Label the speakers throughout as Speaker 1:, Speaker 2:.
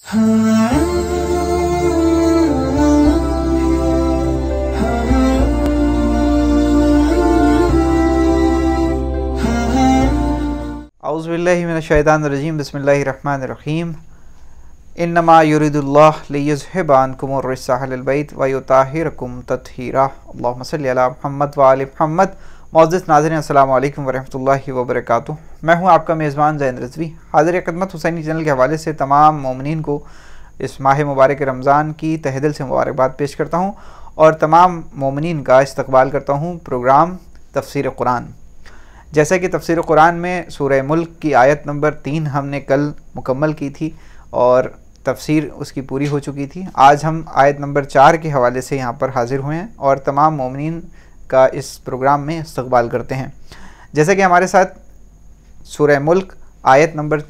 Speaker 1: أعوذ بالله من الشيطان الرجيم بسم الله الرحمن الرحيم إنما يريد الله ليذهب عنكم الرجس أهل البيت ويطهركم تطهيرا اللهم صل على محمد وعلى محمد Moz नाजर अल्लाम वरहल वबरक मैं हूँ आपका मेज़बान जैन रजवी हाजिर खदमत हुसैनी चैनल के हवाले से तमाम ममिन को इस माह मुबारक रमज़ान की तहदिल से मुबारकबाद पेश करता हूँ और तमाम ममिन का इस्तबाल करता हूँ प्रोग्राम तफसर कुरान जैसा कि तफसर कुरान में सूर मुल्क की आयत नंबर तीन हमने कल मुकम्मल की थी और तफसीर उसकी पूरी हो चुकी थी आज हम आयत नंबर चार के हवाले से यहाँ पर हाज़िर हुए हैं और तमाम ममिन का इस प्रोग्राम में इस्तबाल करते हैं जैसे कि हमारे साथ सूर्य मुल्क आयत नंबर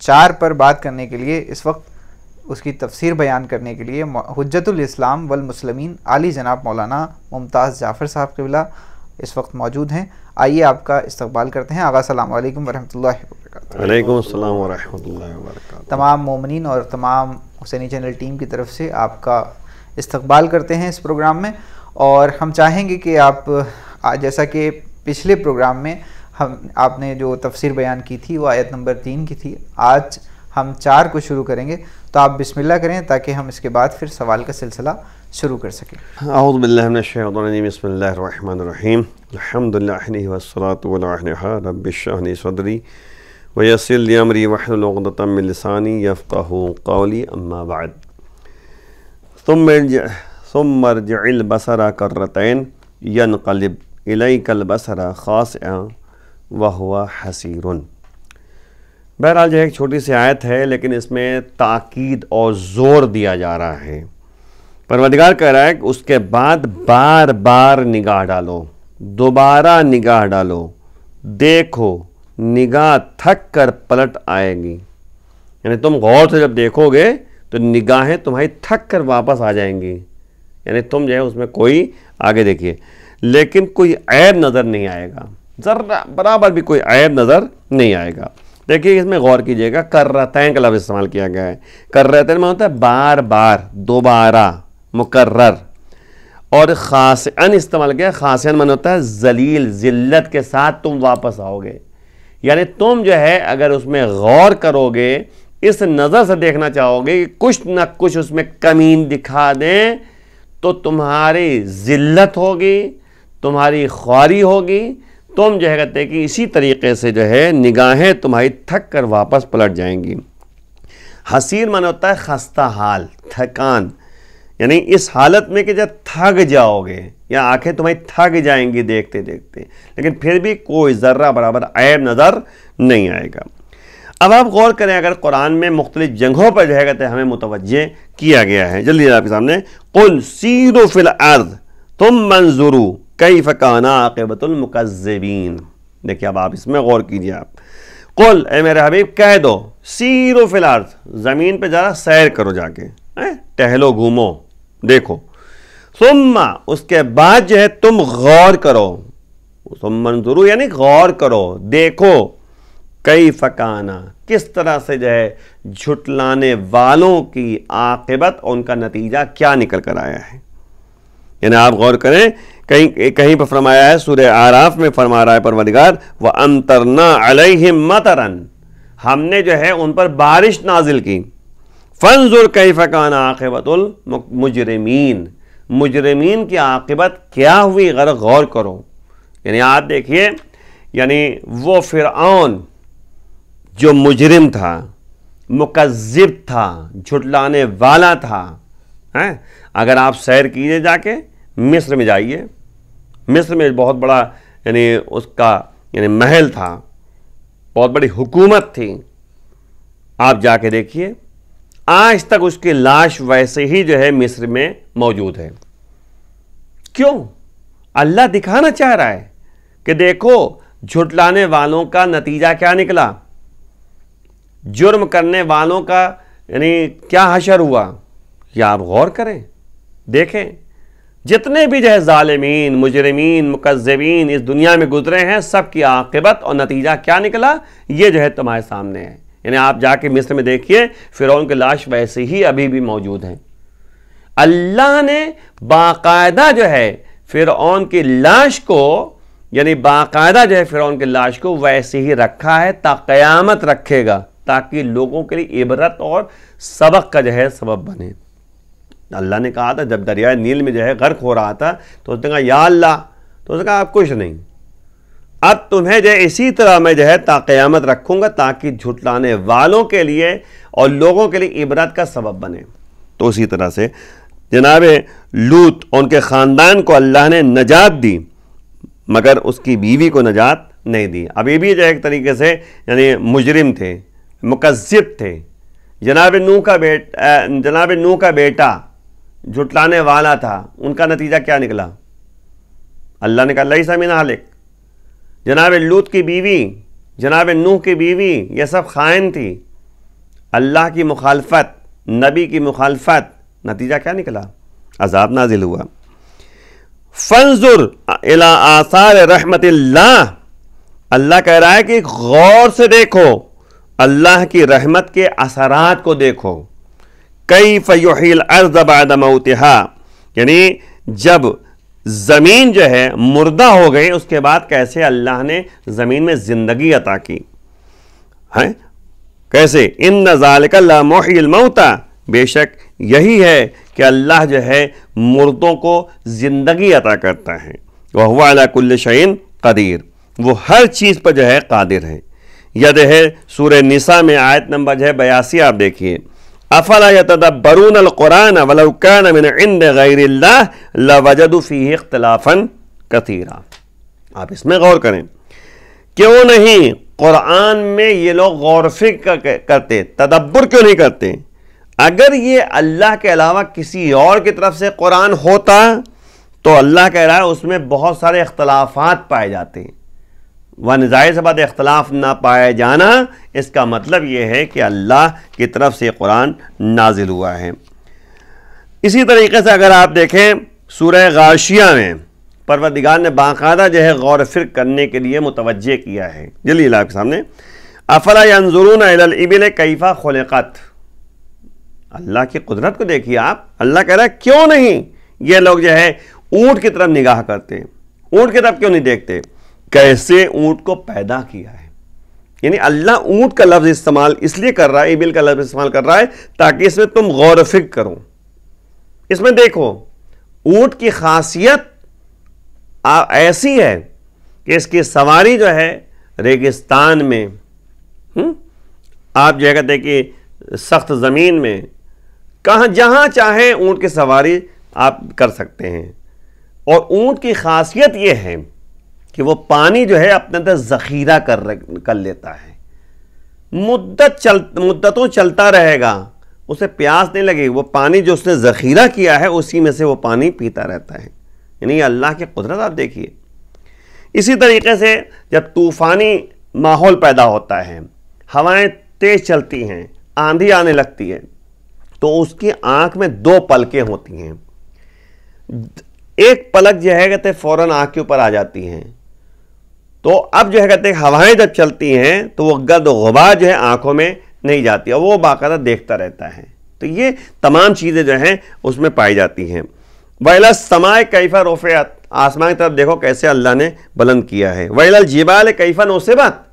Speaker 1: चार पर बात करने के लिए इस वक्त उसकी तफसीर बयान करने के लिए हजतुल इस्लाम आली जनाब मौलाना मुमताज़ जाफ़र साहब कबिला इस वक्त मौजूद हैं आइए आपका इस्तबाल करते हैं आगा सलाम वरहमल वरक तमाम मोमिन और तमाम हुसैनी चैनल टीम की तरफ से आपका इस्तबाल करते हैं इस प्रोग्राम में और हम चाहेंगे कि आप जैसा कि पिछले प्रोग्राम में हम आपने जो तफसीर बयान की थी वो आयत नंबर तीन की थी आज हम चार को शुरू करेंगे तो आप बिस्मिल्लाह करें ताकि हम इसके बाद फिर सवाल का सिलसिला शुरू कर सकें
Speaker 2: बसमीम कौली अम्माबाद तुम सुमर जिल बसरा कर रतैन यन कलब इलई कल बसरा ख़ास व हुआ हसीर बहरहाल है एक छोटी सी आयत है लेकिन इसमें ताकीद और ज़ोर दिया जा रहा है परवदगार कह रहा है कि उसके बाद बार बार निगाह डालो दोबारा निगाह डालो देखो निगाह थक कर पलट आएगी यानी तुम गौर से जब देखोगे तो निगाहें तुम्हारी थक कर वापस आ जाएंगी यानी तुम जो है उसमें कोई आगे देखिए लेकिन कोई ऐब नज़र नहीं आएगा ज़रा बराबर भी कोई ऐब नज़र नहीं आएगा देखिए इसमें गौर कीजिएगा कर्रतैन का लफ इस्तेमाल किया गया है कर्रतैन में मतलब होता है बार बार दोबारा मुकर्र और खासन इस्तेमाल किया खासन मन होता है जलील ज़िल्लत के साथ तुम वापस आओगे यानी तुम जो है अगर उसमें गौर करोगे इस नज़र से देखना चाहोगे कि कुछ ना कुछ उसमें कमीन दिखा दें तो तुम्हारी ज़िल्लत होगी तुम्हारी ख्वारी होगी तुम जो है कहते हैं कि इसी तरीके से जो है निगाहें तुम्हारी थक कर वापस पलट जाएंगी हसीन मन होता है खस्ता हाल थकान यानी इस हालत में कि जब थक जाओगे या आंखें तुम्हारी थक जाएंगी देखते देखते लेकिन फिर भी कोई ज़र्रा बराबर ऐब नज़र नहीं आएगा अब आप गौर करें अगर कुरान में मुख्तलि जगहों पर जो है कहते हैं हमें मुतवजह किया गया है जल्दी आपके सामने कुल सीरो फिल अर्द तुम मंजूरू कई फ़काना आकबतुलमकज़बीन देखिए अब आप इसमें गौर कीजिए आप कुल ए मेरे हबीब कह दो सीरो फिल अर्द ज़मीन पर ज़रा सैर करो जाके टहलो घूमो देखो सुम्मा उसके बाद जो है तुम गौर करो तुम मंजूरू यानी गौर करो देखो कई फ़काना किस तरह से जो है झुटलाने वालों की आकबत और उनका नतीजा क्या निकल कर आया है यानी आप गौर करें कहीं कहीं पर फरमाया है सूर्य आराफ में फरमा रहा है परवरदिगार व अंतरना मतरन हमने जो है उन पर बारिश नाजिल की फनजुर कई फ़काना आकबतुल मुजरमीन मुजरमीन की आकबत क्या हुई गर गौर करो यानी आप देखिए यानी वो फ़िरौन जो मुजरिम था मुकज़ब था झुटलाने वाला था है? अगर आप सैर कीजिए जाके मिस्र में जाइए मिस्र में बहुत बड़ा यानी उसका यानी महल था बहुत बड़ी हुकूमत थी आप जाके देखिए आज तक उसकी लाश वैसे ही जो है मिस्र में मौजूद है क्यों अल्लाह दिखाना चाह रहा है कि देखो झुटलाने वालों का नतीजा क्या निकला जुर्म करने वालों का यानी क्या हशर हुआ या आप गौर करें देखें जितने भी जो है ालमीन मुजरमीन मुकजबीन इस दुनिया में गुजरे हैं सब की आकबत और नतीजा क्या निकला ये जो है तुम्हारे सामने है यानी आप जाके मिस्र में देखिए फिर उनकी लाश वैसे ही अभी भी मौजूद हैं अल्लाह ने बाकायदा जो है फिर की लाश को यानी बाकायदा जो है फ़िरौन की लाश को वैसे ही रखा है ताक़यामत रखेगा ताकि लोगों के लिए इबरत और सबक का जो है सबब बने अल्लाह ने कहा था जब दरिया नील में जो है गर्क हो रहा था तो उसने कहा या अल्लाह तो उसने कहा आप कुछ नहीं अब तुम्हें जो इसी तरह मैं जो है ताक़यामत रखूँगा ताकि झुटलाने वालों के लिए और लोगों के लिए इबरत का सबब बने तो उसी तरह से जनाब लूत उनके ख़ानदान को अल्लाह ने नजात दी मगर उसकी बीवी को नजात नहीं दी अब ये भी जो एक तरीके से यानी मुजरिम थे मुकज़ब थे जनाब नू का बेट जनाब नू का बेटा झुटलाने वाला था उनका नतीजा क्या निकला अल्लाह ने कहा लई समिन हालिक जनाब लूत की बीवी जनाब नूह की बीवी ये सब खाइन थी अल्लाह की मुखालफत नबी की मुखालफत नतीजा क्या निकला अजाब नाजिल हुआ फंजुर अला आसार रहमत अल्लाह कह रहा है कि गौर से देखो अल्लाह की रहमत के असरात को देखो कई फ़योहिल अर्जबाद बादमतिहा यानी जब ज़मीन जो है मुर्दा हो गई उसके बाद कैसे अल्लाह ने ज़मीन में ज़िंदगी अता की हैं कैसे इन नज़ाल का मौता बेशक यही है कि अल्लाह जो है मुर्दों को ज़िंदगी अता करता है वह वाला अला कुल्ल शैन कदीर वो हर चीज़ पर जो है कादिर है यद है सूर्य निसा में आयत नंबर जो है बयासी आप देखिए अफला यतदब्बरून अलकुरान वलौकान मिन इंद गैरिल्लाह कतीरा आप इसमें गौर करें क्यों नहीं कुरान में ये लोग गौर फिक्र करते तदब्बर क्यों नहीं करते अगर ये अल्लाह के अलावा किसी और की तरफ से कुरान होता तो अल्लाह कह रहा है उसमें बहुत सारे अख्तलाफात पाए जाते हैं व नज़ाय से बाद अख्तलाफ ना पाया जाना इसका मतलब ये है कि अल्लाह की तरफ से कुरान नाजिल हुआ है इसी तरीके से अगर आप देखें सूर्य गाशिया में परवदिगार ने बाकायदा जो है गौर फिर करने के लिए मुतवजह किया है जलील आपके सामने अफलाबिल कैफ़ा खुलकत अल्लाह की कुदरत को देखिए आप अल्लाह कह रहा है क्यों नहीं ये लोग जो है ऊँट की तरफ निगाह करते ऊँट की तरफ क्यों नहीं देखते कैसे ऊंट को पैदा किया है यानी अल्लाह ऊंट का लफ्ज़ इस्तेमाल इसलिए कर रहा है इबिल का लफ्ज़ इस्तेमाल कर रहा है ताकि इसमें तुम गौर फिक्र करो इसमें देखो ऊंट की खासियत ऐसी है कि इसकी सवारी जो है रेगिस्तान में हुँ? हम्म, आप जो कहते कहते कि सख्त ज़मीन में कहाँ जहाँ चाहे ऊंट की सवारी आप कर सकते हैं और ऊंट की खासियत यह है कि वो पानी जो है अपने अंदर ज़ख़ीरा कर कर लेता है मुद्दत चल मुद्दतों चलता रहेगा उसे प्यास नहीं लगेगी वो पानी जो उसने ज़ख़ीरा किया है उसी में से वो पानी पीता रहता है यानी अल्लाह की कुदरत आप देखिए इसी तरीके से जब तूफ़ानी माहौल पैदा होता है हवाएं तेज़ चलती हैं आंधी आने लगती है तो उसकी आंख में दो पलकें होती हैं एक पलक जो है कहते फ़ौरन आँख के ऊपर आ जाती हैं तो अब जो है कहते हैं हवाएं जब चलती हैं तो वो गद गुबा जो है आंखों में नहीं जाती और वो बाकायदा देखता रहता है तो ये तमाम चीज़ें जो हैं उसमें पाई जाती हैं वहला समाय कैफा रोफियात आसमान की तरफ देखो कैसे अल्लाह ने बुलंद किया है वहला जिबाल कैफा नौसेबत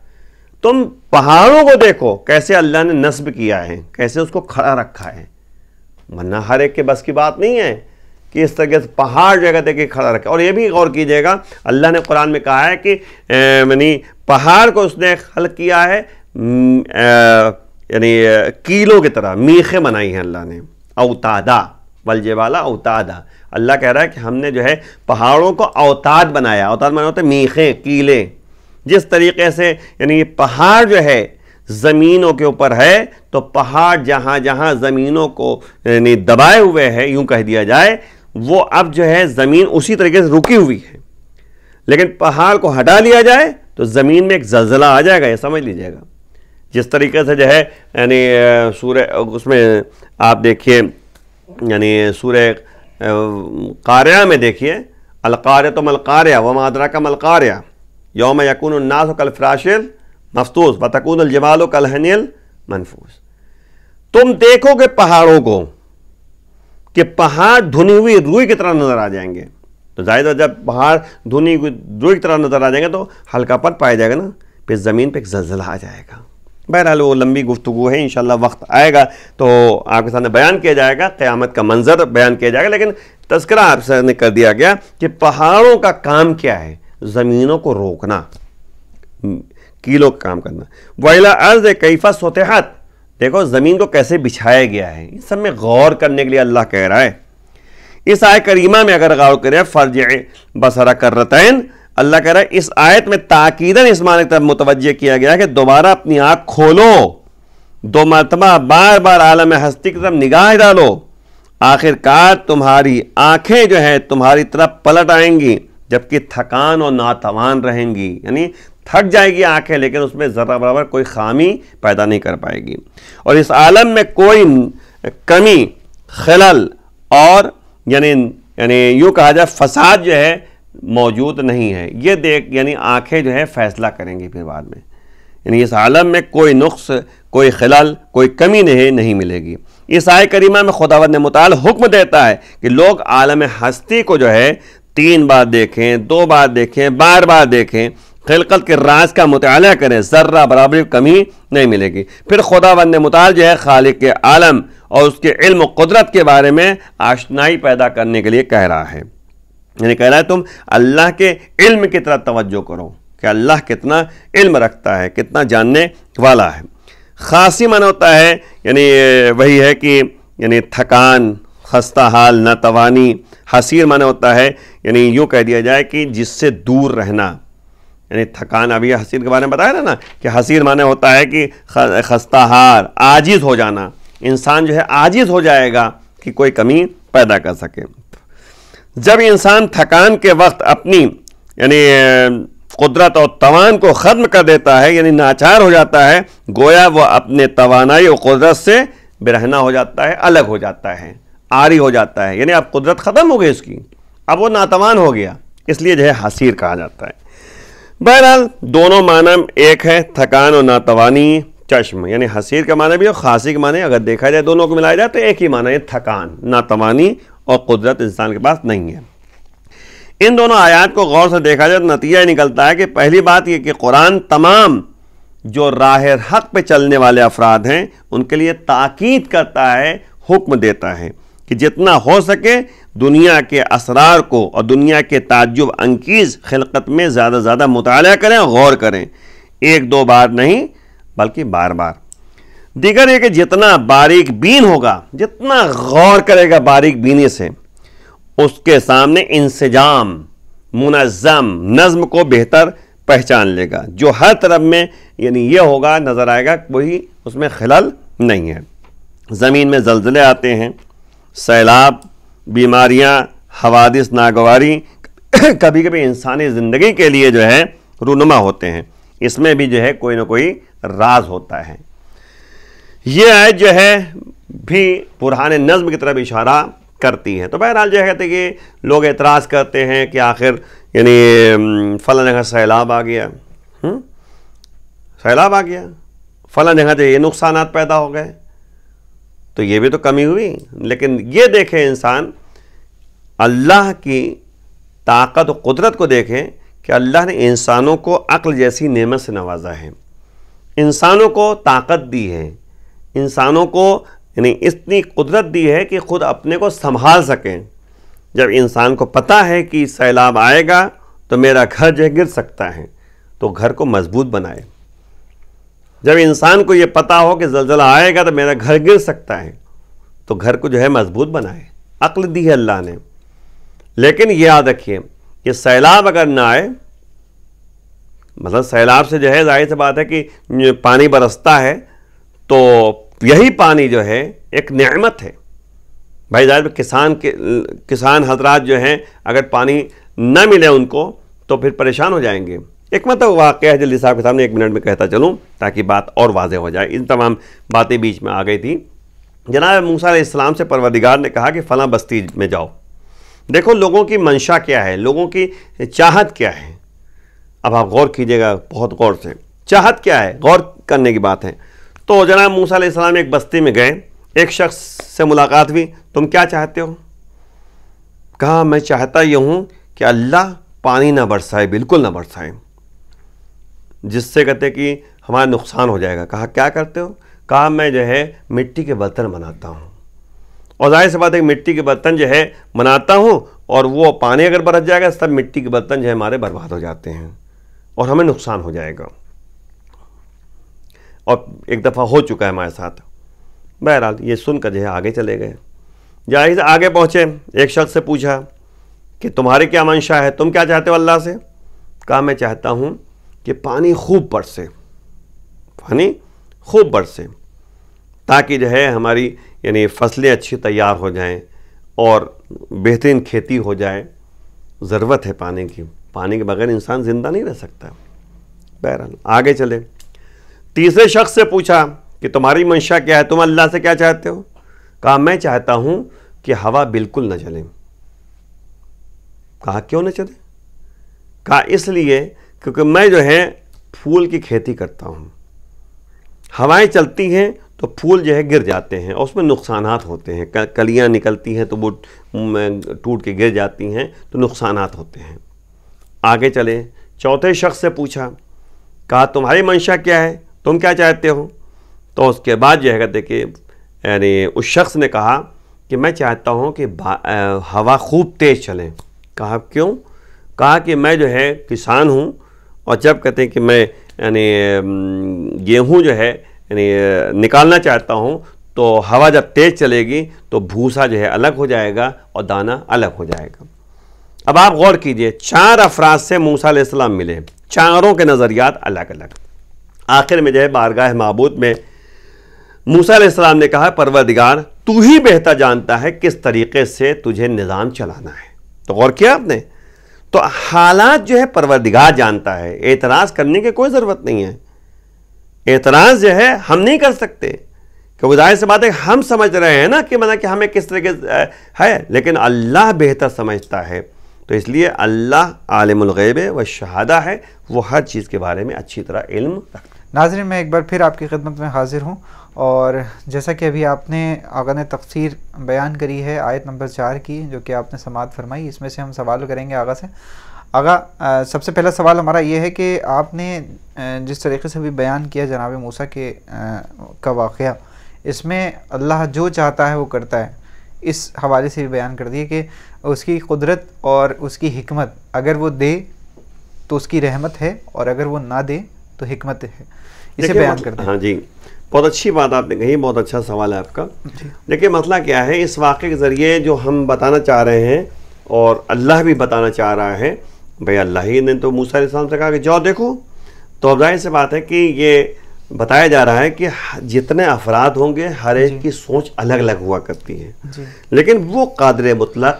Speaker 2: तुम पहाड़ों को देखो कैसे अल्लाह ने नस्ब किया है कैसे उसको खड़ा रखा है वरना हर एक के बस की बात नहीं है कि इस तरीके से पहाड़ जगह देखिए खड़ा रखे और ये भी गौर कीजिएगा अल्लाह ने कुरान में कहा है कि यानी पहाड़ को उसने हल किया है यानी कीलों की तरह मीखें बनाई हैं अल्लाह ने अवतादा वलजे वाला अवतादा अल्लाह कह रहा है कि हमने जो है पहाड़ों को अवताद बनाया अवताद माना होता है मीखें कीले जिस तरीके से यानी पहाड़ जो है ज़मीनों के ऊपर है तो पहाड़ जहाँ जहाँ ज़मीनों को यानी दबाए हुए है यूँ कह दिया जाए वो अब जो है ज़मीन उसी तरीके से रुकी हुई है लेकिन पहाड़ को हटा लिया जाए तो ज़मीन में एक जलजला आ जाएगा ये समझ लीजिएगा जिस तरीके से जो है यानी सूर्य उसमें आप देखिए यानी सूर्य कार्या में देखिए अलकार्य तो मलकार्या व मादरा का मलकार्या योम यकून उन्नास कल फ्राशिल मफतूस व तकून अलजमाल कल हनील मनफूस तुम देखोगे पहाड़ों को कि पहाड़ धुनी हुई रुई की तरह नजर आ जाएंगे तो जाहिर जब पहाड़ धुनी हुई रुई की तरह नजर आ जाएंगे तो हल्कापन पाया जाएगा ना फिर ज़मीन पर एक जलजला आ जाएगा बहरहाल वो लंबी गुफ्तु है इन वक्त आएगा तो आपके सामने बयान किया जाएगा क़्यामत का मंजर बयान किया जाएगा लेकिन तस्करा आपसे ने कर दिया गया कि पहाड़ों का काम क्या है ज़मीनों को रोकना कीलों का काम करना वैला अर्ज कैफा सोतेहत देखो ज़मीन को कैसे बिछाया गया है इन सब में गौर करने के लिए अल्लाह कह रहा है इस आय करीमा में अगर गौर करें फ़र्ज बसरा रतन अल्लाह कह रहा है इस आयत में ताकीदन इस मान की तरफ मुतवजह किया गया कि दोबारा अपनी आँख खोलो दो मरतबा बार बार आलम हस्ती की तरफ निगाह डालो आखिरकार तुम्हारी आंखें जो है तुम्हारी तरफ पलट आएंगी जबकि थकान और नातवान रहेंगी यानी थक जाएगी आंखें लेकिन उसमें ज़रा बराबर कोई खामी पैदा नहीं कर पाएगी और इस आलम में कोई कमी खलल और यानी यानी यूँ कहा जाए फसाद जो है मौजूद नहीं है ये देख यानी आंखें जो है फैसला करेंगी फिर बाद में यानी इस आलम में कोई नुख्स कोई खलल कोई कमी नहीं नहीं मिलेगी इस आय करीमा में खुदावत ने मुताल हुक्म देता है कि लोग आलम हस्ती को जो है तीन बार देखें दो बार देखें बार बार देखें खिलकत के राज का मुताल करें ज़र्रा बराबरी कमी नहीं मिलेगी फिर खुदा बंद मुताल जो है खालिक के आलम और उसके इल्म कुदरत के बारे में आशनाई पैदा करने के लिए कह रहा है यानी कह रहा है तुम अल्लाह के इल्म की तरह तवज्जो करो कि अल्लाह कितना इल्म रखता है कितना जानने वाला है खासी मन होता है यानी वही है कि यानी थकान खस्ता हाल नातवानी हसीर मन होता है यानी यूँ कह दिया जाए कि जिससे दूर रहना यानी थकान अभी हसीर के बारे में बताया था ना कि हसीर माने होता है कि खस्ताहार आजिज़ हो जाना इंसान जो है आजिज़ हो जाएगा कि कोई कमी पैदा कर सके जब इंसान थकान के वक्त अपनी यानी कुदरत और तवान को ख़त्म कर देता है यानी नाचार हो जाता है गोया वह अपने तोानाई और कुदरत से बिरहना हो जाता है अलग हो जाता है आरी हो जाता है यानी अब कुदरत ख़त्म हो गई उसकी अब वो नातवान हो गया इसलिए जो है हसीर कहा जाता है बहरहाल दोनों माना एक है थकान और नातवानी चश्म यानी हसीर का माना भी और खासी का माना अगर देखा जाए दोनों को मिलाया जाए तो एक ही माना है थकान नातवानी और कुदरत इंसान के पास नहीं है इन दोनों आयात को गौर से देखा जाए तो नतीजा निकलता है कि पहली बात यह कि कुरान तमाम जो राह हक पे चलने वाले अफराद हैं उनके लिए ताकीद करता है हुक्म देता है कि जितना हो सके दुनिया के असरार को और दुनिया के ताजुब अंकीज खिलकत में ज़्यादा से ज़्यादा मुताल करें गौर करें एक दो बार नहीं बल्कि बार बार दिगर ये कि जितना बारीक बीन होगा जितना गौर करेगा बारीक बीनी से उसके सामने इंसजाम मुनज़म नज़म को बेहतर पहचान लेगा जो हर तरफ में यानी ये होगा नज़र आएगा कोई उसमें खलल नहीं है ज़मीन में जलजले आते हैं सैलाब बीमारियाँ हवादिस नागवारी कभी कभी इंसानी ज़िंदगी के लिए जो है रूनमा होते हैं इसमें भी जो है कोई ना कोई राज होता है ये आयत जो है भी पुराने नज्म की तरफ इशारा करती है तो बहरहाल जो है कहते कि लोग एतराज़ करते हैं कि आखिर यानी फ़लाँ जगह सैलाब आ गया सैलाब आ गया फ़लाँ जगह जो ये नुकसान पैदा हो गए तो ये भी तो कमी हुई लेकिन ये देखे इंसान अल्लाह की ताकत और कुदरत को देखें कि अल्लाह ने इंसानों को अक्ल जैसी नेमत से नवाजा है इंसानों को ताकत दी है इंसानों को यानी इतनी कुदरत दी है कि खुद अपने को संभाल सकें जब इंसान को पता है कि सैलाब आएगा तो मेरा घर जो गिर सकता है तो घर को मजबूत बनाए जब इंसान को ये पता हो कि जलजला आएगा तो मेरा घर गिर सकता है तो घर को जो है मजबूत बनाए अक्ल दी है अल्लाह ने लेकिन याद रखिए कि सैलाब अगर ना आए मतलब सैलाब से जो है जाहिर सी बात है कि पानी बरसता है तो यही पानी जो है एक नेमत है भाई जाहिर किसान के किसान हजरात जो हैं अगर पानी न मिले उनको तो फिर परेशान हो जाएंगे एक मतलब वाक़ है जल्दी साहब के सामने एक मिनट में कहता चलूँ ताकि बात और वाजह हो जाए इन तमाम बातें बीच में आ गई थी जनाब मूसा इस्लाम से परवरदिगार ने कहा कि फ़लाँ बस्ती में जाओ देखो लोगों की मंशा क्या है लोगों की चाहत क्या है अब आप गौर कीजिएगा बहुत गौर से चाहत क्या है गौर करने की बात है तो जनाब मूसा सलाम एक बस्ती में गए एक शख्स से मुलाकात हुई तुम क्या चाहते हो कहा मैं चाहता यह हूँ कि अल्लाह पानी ना बरसाए बिल्कुल ना बरसाए जिससे कहते कि हमारा नुकसान हो जाएगा कहा क्या करते हो कहा मैं जो है मिट्टी के बर्तन बनाता हूँ और जाहिर सी बात है मिट्टी के बर्तन जो है बनाता हूँ और वो पानी अगर बरस जाएगा तो तब मिट्टी के बर्तन जो है हमारे बर्बाद हो जाते हैं और हमें नुकसान हो जाएगा और एक दफ़ा हो चुका है हमारे साथ बहरहाल ये सुनकर जो है आगे चले गए जाहिर से आगे पहुँचे एक शख्स से पूछा कि तुम्हारी क्या मंशा है तुम क्या चाहते हो अल्लाह से कहा मैं चाहता हूँ कि पानी खूब बरसे पानी खूब बरसे ताकि जो है हमारी यानी फसलें अच्छी तैयार हो जाएं और बेहतरीन खेती हो जाए ज़रूरत है पानी की पानी के बगैर इंसान ज़िंदा नहीं रह सकता बहरहाल आगे चले तीसरे शख्स से पूछा कि तुम्हारी मंशा क्या है तुम अल्लाह से क्या चाहते हो कहा मैं चाहता हूँ कि हवा बिल्कुल न चले कहा क्यों न चले कहा इसलिए क्योंकि मैं जो है फूल की खेती करता हूँ हवाएं चलती हैं तो फूल जो है गिर जाते हैं और उसमें नुकसान होते हैं कलियाँ निकलती हैं तो वो टूट के गिर जाती हैं तो नुकसान होते हैं आगे चले चौथे शख्स से पूछा कहा तुम्हारी मंशा क्या है तुम क्या चाहते हो तो उसके बाद जो है कहते कि यानी उस शख्स ने कहा कि मैं चाहता हूँ कि आ, हवा खूब तेज़ चले कहा क्यों कहा कि मैं जो है किसान हूँ और जब कहते हैं कि मैं यानी गेहूँ जो है निकालना चाहता हूँ तो हवा जब तेज़ चलेगी तो भूसा जो है अलग हो जाएगा और दाना अलग हो जाएगा अब आप गौर कीजिए चार अफराज से मूसा अलैहिस्सलाम मिले चारों के नज़रियात अलग अलग आखिर में जो है बारगाह महबूद में मूसा अलैहिस्सलाम ने कहा परवरदिगार तू ही बेहतर जानता है किस तरीके से तुझे निज़ाम चलाना है तो गौर किया आपने तो हालात जो है परवरदिगार जानता है एतराज़ करने की कोई ज़रूरत नहीं है एतराज़ जो है हम नहीं कर सकते क्योंकि जाहिर से बात है हम समझ रहे हैं ना कि मना मतलब कि हमें किस तरह के है लेकिन अल्लाह बेहतर समझता है तो इसलिए अल्लाह आलमगैब व शहादा है वो हर चीज़ के बारे में अच्छी तरह इल्म
Speaker 1: रखता है नाजरन मैं एक बार फिर आपकी खिदमत में हाजिर हूँ और जैसा कि अभी आपने आगा ने तफसीर बयान करी है आयत नंबर चार की जो कि आपने समात फरमाई इसमें से हम सवाल करेंगे आगा से आगा सबसे पहला सवाल हमारा ये है कि आपने जिस तरीके से भी बयान किया जनाब मूसा के का वाक़ इसमें अल्लाह जो चाहता है वो करता है इस हवाले से भी बयान कर दिए कि उसकी कुदरत और उसकी हमत अगर वो दे तो उसकी रहमत है और अगर वो ना दे तो हमत है इसे बयान कर
Speaker 2: हाँ जी बहुत अच्छी बात आपने कही बहुत अच्छा सवाल है आपका देखिए मसला क्या है इस वाक़े के ज़रिए जो हम बताना चाह रहे हैं और अल्लाह भी बताना चाह रहा है भाई अल्लाह ही ने तो मूसा इस्लाम से कहा कि जाओ देखो तो अब जाहिर सी बात है कि ये बताया जा रहा है कि जितने अफराद होंगे हर एक की सोच अलग अलग हुआ करती है लेकिन वो कादर मुतल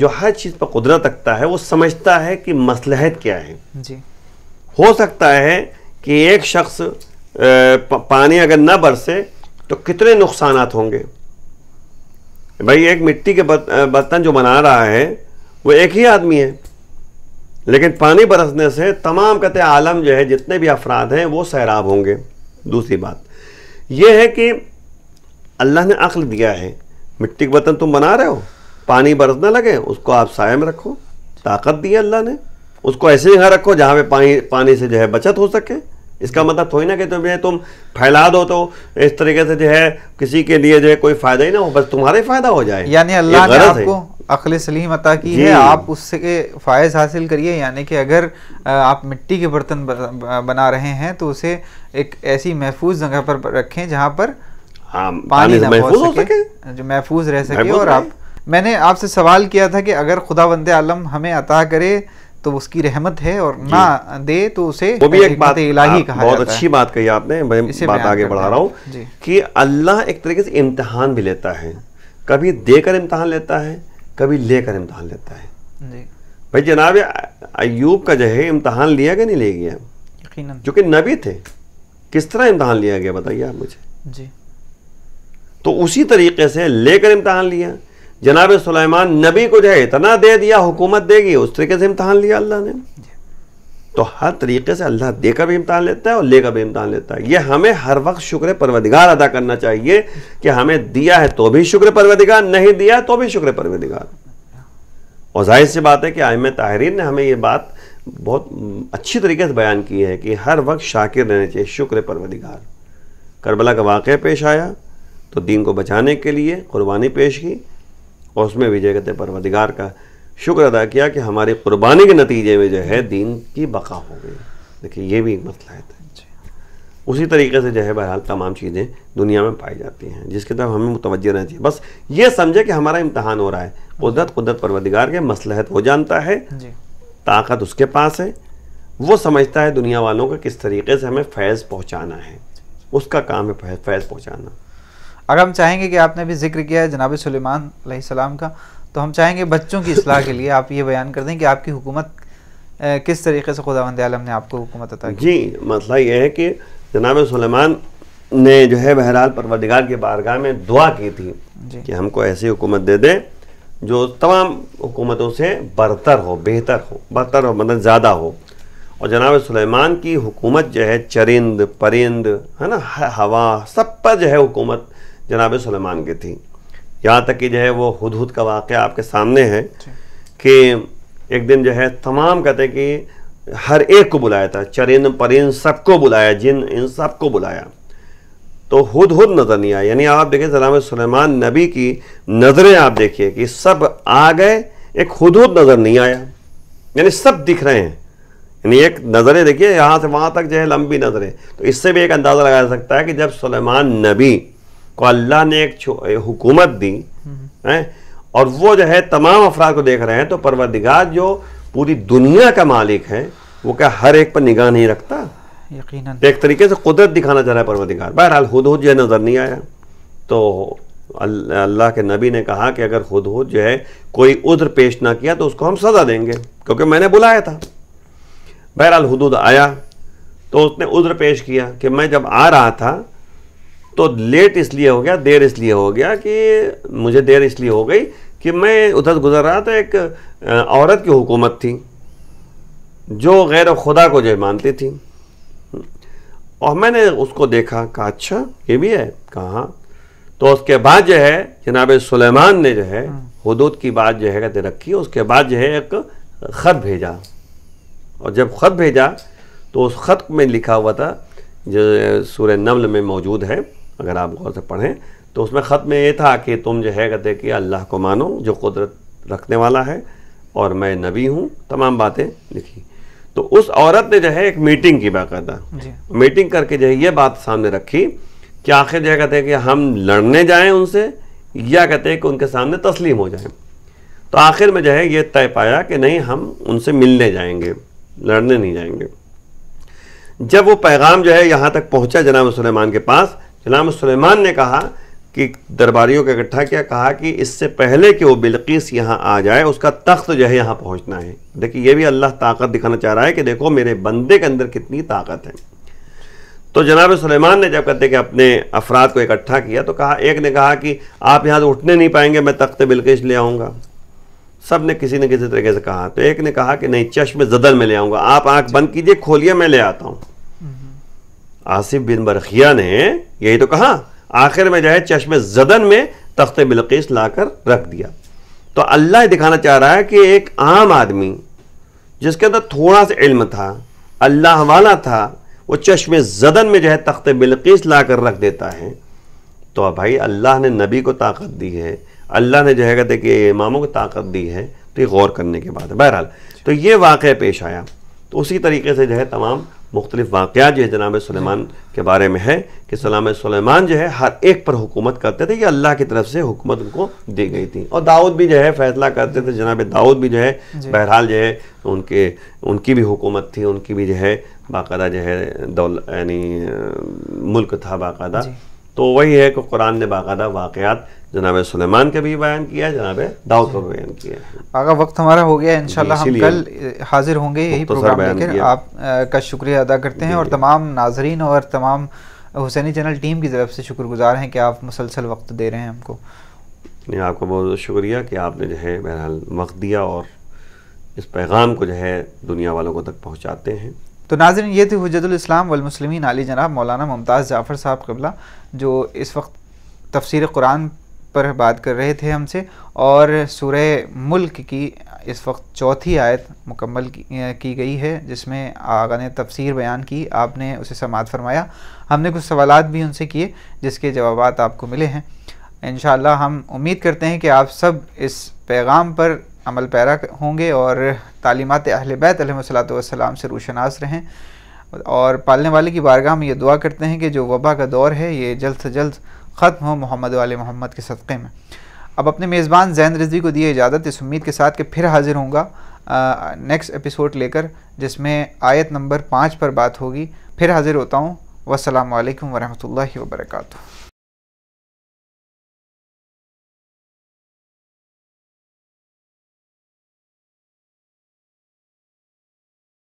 Speaker 2: जो हर चीज़ पर कुदरत रखता है वो समझता है कि मसलहत क्या है हो सकता है कि एक शख्स पानी अगर ना बरसे तो कितने नुकसान होंगे भाई एक मिट्टी के बर्तन जो बना रहा है वो एक ही आदमी है लेकिन पानी बरसने से तमाम कत आलम जो है जितने भी अफराद हैं वो सैराब होंगे दूसरी बात यह है कि अल्लाह ने अक्ल दिया है मिट्टी के बर्तन तुम बना रहे हो पानी बरसने लगे उसको आप साय में रखो ताकत दी है अल्लाह ने उसको ऐसे जगह रखो जहाँ पे पानी पानी से जो है बचत हो सके इसका मतलब थोड़ी ना कि तुम तुम फैला दो तो इस तरीके से जो है किसी के लिए जो है कोई फ़ायदा ही
Speaker 1: ना हो बस तुम्हारे फ़ायदा हो जाए यानी अल्लाह ने आपको अखल सलीम अता की है आप उससे फ़ायज़ हासिल करिए यानी कि अगर आप मिट्टी के बर्तन बना रहे हैं तो उसे एक ऐसी महफूज जगह पर रखें जहाँ पर हाँ, पानी ना पहुंच सके, सके जो महफूज रह सके और आप मैंने आपसे सवाल किया था कि अगर खुदा बंद आलम हमें अता करे तो उसकी रहमत है और ना दे तो उसे वो भी एक बात इलाही कहा बहुत जाता अच्छी है।
Speaker 2: बात कही आपने मैं बात आगे बढ़ा रहा हूँ कि अल्लाह एक तरीके से इम्तहान भी लेता है कभी देकर इम्तहान लेता है कभी लेकर इम्तहान लेता
Speaker 1: है
Speaker 2: भाई जनाब अयूब का जो है इम्तहान लिया गया नहीं ले गया
Speaker 1: यकीनन
Speaker 2: जो कि नबी थे किस तरह इम्तहान लिया गया बताइए आप मुझे जी तो उसी तरीके से लेकर इम्तहान लिया जनाब सुलेमान नबी को जो है इतना दे दिया हुकूमत देगी उस तरीके से इम्तहान लिया अल्लाह ने तो हर तरीके से अल्लाह देकर भी इम्तहान लेता है और लेकर भी इम्तहान लेता है ये हमें हर वक्त शुक्र परवदिगार अदा करना चाहिए कि हमें दिया है तो भी शुक्र परवदिगार नहीं दिया तो भी शुक्र परवदिगार और जाहिर सी बात है कि आयम ताहरीन ने हमें ये बात बहुत अच्छी तरीके से बयान की है कि हर वक्त शाकिर रहना चाहिए शुक्र परवदिगार करबला का वाक़ पेश आया तो दीन को बचाने के लिए कुर्बानी पेश की और उसमें विजय कहते परवदिगार का शुक्र अदा किया कि हमारे कुर्बानी के नतीजे में जो है दीन की बका हो गई देखिए ये भी एक मसला है उसी तरीके से जो है बहरहाल तमाम चीज़ें दुनिया में पाई जाती हैं जिसकी तरफ हमें मुतवज़ रहना चाहिए बस ये समझे कि हमारा इम्तहान हो रहा है कुदरत कुदरत परवदिगार के मसलहत वो जानता है ताकत उसके पास है वो समझता है दुनिया वालों का किस तरीके से हमें फैज़ पहुँचाना है उसका काम है फैज़ पहुँचाना
Speaker 1: अगर हम चाहेंगे कि आपने भी जिक्र किया है जनाब सलीमान सलाम का तो हम चाहेंगे बच्चों की असलाह के लिए आप ये बयान कर दें कि आपकी हुकूमत किस तरीके से खुदावंद आलम ने आपको हुकूमत अता की
Speaker 2: जी मसला ये है कि जनाब सलेमान ने जो है बहरहाल परवरदिगार की बारगाह में दुआ की थी कि हमको ऐसी हुकूमत दे दें जो तमाम हुकूमतों से बरतर हो बेहतर हो बरतर हो मतलब ज़्यादा हो और जनाब सलेमान की हुकूमत जो है चरिंद परिंद है ना हवा सब पर जो है हुकूमत जनाब सलेमान की थी यहाँ तक कि जो है वो हद हुद का वाक़ आपके सामने है कि एक दिन जो है तमाम कहते हैं कि हर एक को बुलाया था चरिन परिन सबको बुलाया जिन इन सबको बुलाया तो हद हद नज़र नहीं आया यानी आप देखें सलाम सलेमान नबी की नज़रें आप देखिए कि सब आ गए एक हद हद नज़र नहीं आया यानी सब दिख रहे हैं यानी एक नज़रें देखिए यहाँ से वहाँ तक जो है लंबी नज़रें तो इससे भी एक अंदाज़ा लगाया जा सकता है कि जब सलेमान नबी को अल्लाह ने एक हुकूमत दी हम्म। है और वो जो है तमाम अफराद को देख रहे हैं तो परवरदिगार जो पूरी दुनिया का मालिक है वो क्या हर एक पर निगाह नहीं रखता यकीनन एक तरीके से कुदरत दिखाना चाह रहा है परवरदिगार बहरहाल खुद जो है नज़र नहीं आया तो अल्लाह के नबी ने कहा कि अगर खुद जो है कोई उधर पेश ना किया तो उसको हम सज़ा देंगे क्योंकि मैंने बुलाया था बहरहाल हदूद आया तो उसने उज्र पेश किया कि मैं जब आ रहा था तो लेट इसलिए हो गया देर इसलिए हो गया कि मुझे देर इसलिए हो गई कि मैं उधर गुजर रहा था एक औरत की हुकूमत थी जो गैर खुदा को जो मानती थी और मैंने उसको देखा कहा अच्छा ये भी है कहा हाँ। तो उसके बाद जो है जनाब सुलेमान ने जो है हदूद हाँ। की बात जो है कहते रखी उसके बाद जो है एक ख़त भेजा और जब ख़त भेजा तो उस ख़त में लिखा हुआ था जो सूर्य नवल में मौजूद है अगर आप गौर से पढ़ें तो उसमें ख़त में ये था कि तुम जो है कहते कि अल्लाह को मानो जो कुदरत रखने वाला है और मैं नबी हूँ तमाम बातें लिखी तो उस औरत ने जो है एक मीटिंग की बाकायदा मीटिंग करके जो है ये बात सामने रखी कि आखिर जो है कहते हैं कि हम लड़ने जाएं उनसे या कहते हैं कि उनके सामने तस्लीम हो जाएं तो आखिर में जो है ये तय पाया कि नहीं हम उनसे मिलने जाएंगे लड़ने नहीं जाएंगे जब वो पैगाम जो है यहाँ तक पहुँचा जनाब सलेमान के पास इमाम सुलेमान ने कहा कि दरबारियों का इकट्ठा किया कहा कि इससे पहले कि वो बिल्किस यहाँ आ जाए उसका तख्त जो है यहाँ पहुँचना है देखिए ये भी अल्लाह ताकत दिखाना चाह रहा है कि देखो मेरे बंदे के अंदर कितनी ताकत है तो जनाब सुलेमान ने जब कहते कि अपने अफराद को इकट्ठा किया तो कहा एक ने कहा कि आप यहाँ से उठने नहीं पाएंगे मैं तख्त बिल्किस ले आऊँगा सब ने किसी न किसी तरीके से कहा तो एक ने कहा कि नहीं चश्म जदल में ले आऊँगा आप आँख बंद कीजिए खोलिए मैं ले आता हूँ आसिफ बिन बरखिया ने यही तो कहा आखिर में जो है चश्म जदन में तख्त बिलकीस लाकर रख दिया तो अल्लाह दिखाना चाह रहा है कि एक आम आदमी जिसके अंदर थोड़ा सा इल्म था अल्लाह वाला था वो चश्म जदन में जो है तख्त बिलकीस ला कर रख देता है तो भाई अल्लाह ने नबी को ताकत दी है अल्लाह ने जो है कहते कि इमामों को ताकत दी है तो ये गौर करने के बाद बहरहाल तो ये वाक़ पेश आया तो उसी तरीके से जो है तमाम मुख्तलिफ वाक़ जो है जनाब सलेमान के बारे में है कि सलाम सलेमान जो है हर एक पर हुकूमत करते थे ये अल्लाह की तरफ से हुकूमत उनको दी गई थी और दाऊद भी जो है फैसला करते थे जनाब दाऊद भी जो है बहरहाल जो है उनके उनकी भी हुकूमत थी उनकी भी जो है बाकायदा जो है दौल यानी मुल्क था बाकायदा तो वही है कि कुरान ने बाकायदा वाक़ात जनाब सुलेमान का भी बयान किया जनाब दाऊद का बयान किया
Speaker 1: आगा वक्त हमारा हो गया इंशाल्लाह हम कल हाजिर होंगे यही प्रोग्राम लेकर आप का शुक्रिया अदा करते हैं और तमाम नाजरीन और तमाम हुसैनी चैनल टीम की तरफ से शुक्रगुजार हैं कि आप मुसलसल वक्त दे रहे हैं हमको
Speaker 2: नहीं आपको बहुत बहुत शुक्रिया कि आपने जो है बहरहाल वक्त दिया और इस पैगाम को जो है दुनिया वालों को तक पहुँचाते हैं
Speaker 1: तो नाजरन ये थे हजतलाम वलमसलमिन अली जनाब मौलाना मुमताज़ जाफ़र साहब कबला जो इस वक्त तफसर कुरान पर बात कर रहे थे हमसे और सूरह मुल्क की इस वक्त चौथी आयत मुकम्मल की, गई है जिसमें आगा ने तफसीर बयान की आपने उसे समात फरमाया हमने कुछ सवाल भी उनसे किए जिसके जवाब आपको मिले हैं इन हम उम्मीद करते हैं कि आप सब इस पैगाम पर अमल पैरा होंगे और तालीमत अहल बैत वसलाम से रोशनास रहें और पालने वाले की बारगाह में ये दुआ करते हैं कि जो वबा का दौर है ये जल्द से जल्द ख़त्म हो मोहम्मद वाले मोहम्मद के सदक़े में अब अपने मेज़बान जैन रिजवी को दिए इजाज़त इस उम्मीद के साथ कि फिर हाज़िर होंगे नेक्स्ट एपिसोड लेकर जिसमें आयत नंबर पाँच पर बात होगी फिर हाज़िर होता हूँ वसलम वरहमल वर्का